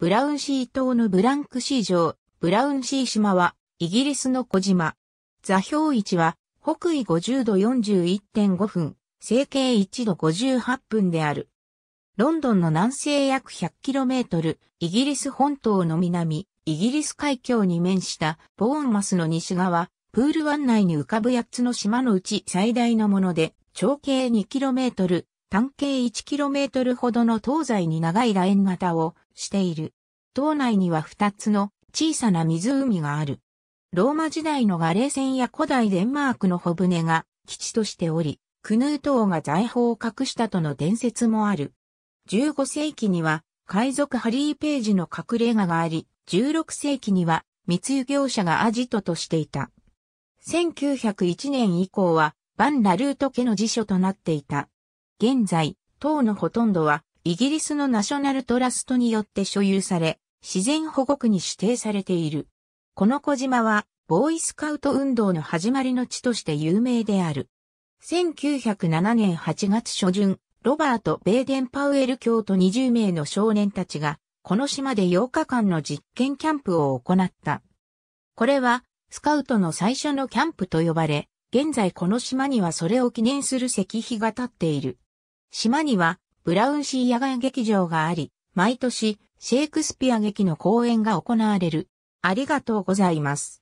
ブラウンシー島のブランクシー城、ブラウンシー島は、イギリスの小島。座標位置は、北緯50度41.5分、西経1度58分である。ロンドンの南西約 100km、イギリス本島の南、イギリス海峡に面したボーンマスの西側、プール湾内に浮かぶ8つの島のうち最大のもので、長径 2km、単径 1km ほどの東西に長い楕円型をしている。島内には2つの小さな湖がある。ローマ時代のガレー船や古代デンマークの小船が基地としており、クヌー島が財宝を隠したとの伝説もある。15世紀には海賊ハリー・ページの隠れ家があり、16世紀には密輸業者がアジトとしていた。1901年以降は、バン・ラルート家の辞書となっていた。現在、党のほとんどはイギリスのナショナルトラストによって所有され、自然保護区に指定されている。この小島は、ボーイスカウト運動の始まりの地として有名である。1907年8月初旬、ロバート・ベーデン・パウエル教徒20名の少年たちが、この島で8日間の実験キャンプを行った。これは、スカウトの最初のキャンプと呼ばれ、現在この島にはそれを記念する石碑が立っている。島にはブラウンシー野外劇場があり、毎年シェイクスピア劇の公演が行われる。ありがとうございます。